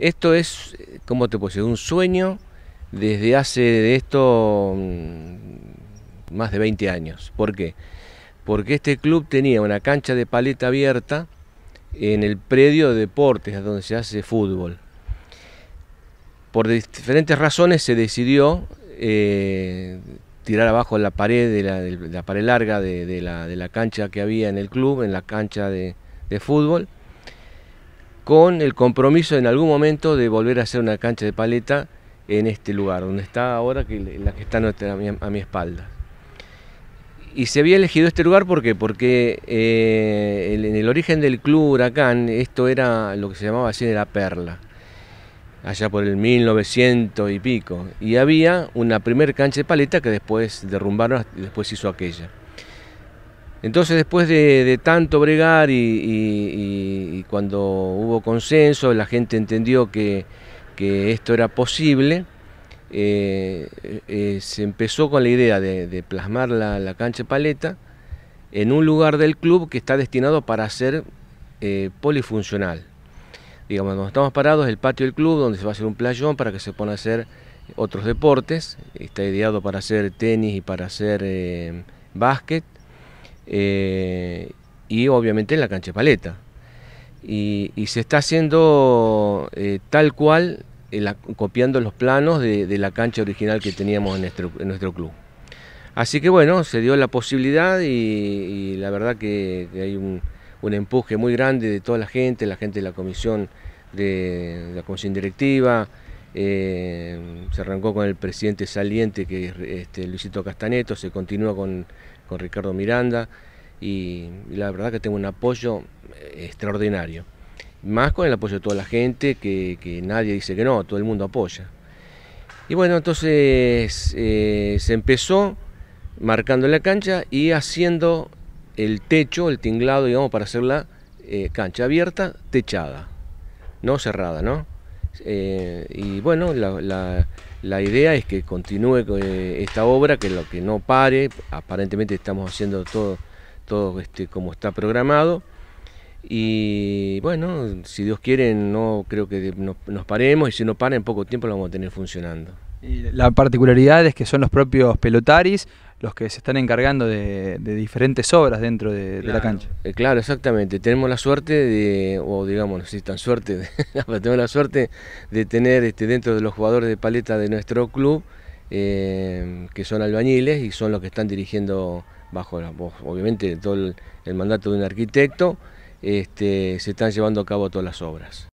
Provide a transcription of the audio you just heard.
Esto es, eh, ¿cómo te puedo Un sueño desde hace de esto mm, más de 20 años. ¿Por qué? Porque este club tenía una cancha de paleta abierta en el predio de deportes donde se hace fútbol. Por diferentes razones se decidió eh, tirar abajo la pared, de la, de la pared larga de, la, cancha que había en el club, en la cancha de fútbol con el compromiso en algún momento de volver a hacer una cancha de paleta en este lugar, donde está ahora, que la que está a mi, espalda. Y se había elegido este lugar ¿por porque eh, en el origen del club Huracán esto era lo que se llamaba así, la Perla, allá por el 1900 y pico. Y había una primer cancha de paleta que después derrumbaron, después hizo aquella. Entonces después de, tanto bregar y cuando hubo consenso, la gente entendió que, esto era posible, eh, eh, se empezó con la idea de, plasmar la, cancha paleta en un lugar del club que está destinado para ser eh, polifuncional. Digamos, donde estamos parados el patio del club, donde se va a hacer un playón para que se puedan hacer otros deportes. Está ideado para hacer tenis y para hacer básquet. y obviamente en la cancha paleta y, se está haciendo eh, tal cual, eh, copiando los planos de, la cancha original que teníamos en nuestro, club. Así que bueno, se dio la posibilidad y, la verdad que, hay un, empuje muy grande de toda la gente, la gente de la comisión, de, la comisión directiva, eh, se arrancó con el presidente saliente, que es este, Luisito Castaneto, se continúa con, Ricardo Miranda y, la verdad que tengo un apoyo extraordinario. Más con el apoyo de toda la gente, que, nadie dice que no, todo el mundo apoya. Y bueno, entonces eh, se empezó marcando la cancha y haciendo el techo, el tinglado, digamos, para hacer la eh, cancha abierta, techada, no cerrada, ¿no? Eh, y bueno, la, idea es que continúe esta obra, que lo que no pare, aparentemente estamos haciendo todo, todo este, como está programado. Y bueno, si Dios quiere, no creo que nos, paremos y si no para en poco tiempo lo vamos a tener funcionando. la particularidad es que son los propios pelotaris los que se están encargando de, diferentes obras dentro de, la cancha. Eh, claro, exactamente. Tenemos la suerte de, o digamos, no sé si tan suerte, de, tenemos la suerte de tener este, dentro de los jugadores de paleta de nuestro club, eh, que son albañiles y son los que están dirigiendo bajo, obviamente, todo el mandato de un arquitecto. Este, se están llevando a cabo todas las obras.